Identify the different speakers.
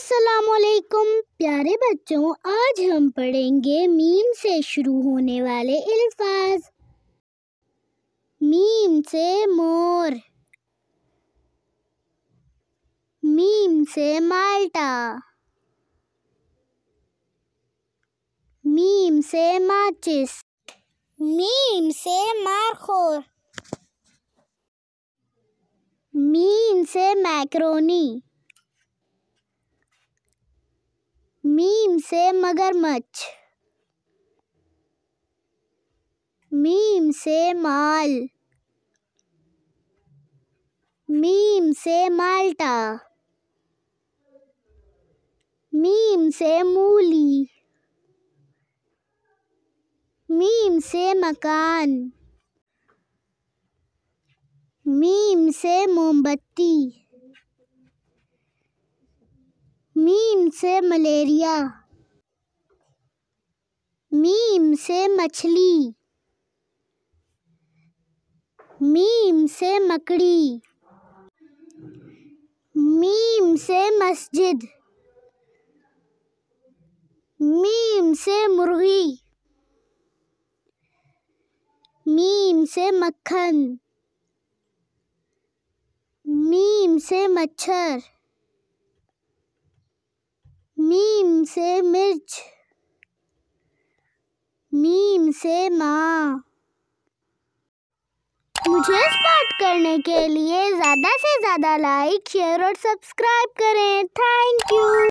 Speaker 1: असलकुम प्यारे बच्चों आज हम पढ़ेंगे मीम से शुरू होने वाले अल्फाज मीम से मोर मीम से माल्टा मीम से माचिस मीम से मारखोर मीम से मैक्रोनी से मगरमच्छ मीम से माल मीम से माल्टा मीम से मूली मीम से मकान मीम से मोमबत्ती मीम से मलेरिया से मछली मीम से मकड़ी मीम से मस्जिद मीम से मुर्गी मीम से मक्खन मीम से मच्छर मीम से मिर्च मीम से माँ मुझे स्पॉट करने के लिए ज़्यादा से ज़्यादा लाइक शेयर और सब्सक्राइब करें थैंक यू